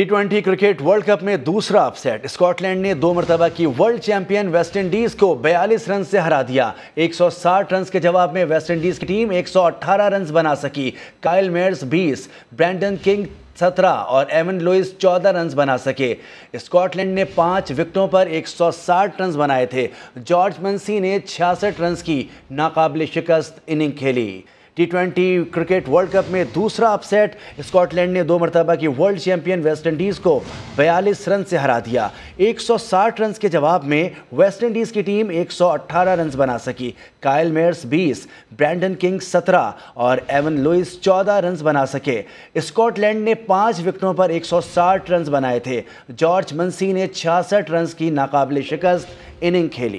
T cricket world cup में दूसरा upset Scotland ने दो मरतबा की वर्ल्ड चैंपियन वेस्टइंडीज को 42 रन से हरा दिया 160 रन के जवाब में वेस्टइंडीज की टीम 118 रन बना सकी काइल मेयर्स 20, ब्रैंडन किंग सत्रह और एवन लुइस चौदह रन बना सके स्कॉटलैंड ने पांच विकटों पर 160 रन बनाए थे जॉर्ज मंसी ने छियासठ रन की नाकाबिल शिकस्त इनिंग खेली T twenty cricket world cup में दूसरा अपसेट स्कॉटलैंड ने दो मरतबा की वर्ल्ड चैंपियन वेस्टइंडीज़ को बयालीस रन से हरा दिया 160 रन के जवाब में वेस्टइंडीज़ की टीम 118 रन बना सकी कायल मेयर्स 20, ब्रैंडन किंग 17 और एवन लुइस 14 रन बना सके स्कॉटलैंड ने पाँच विकटों पर 160 रन बनाए थे जॉर्ज मनसी ने छियासठ रन की नाकाबिल शिकस्त इनिंग खेली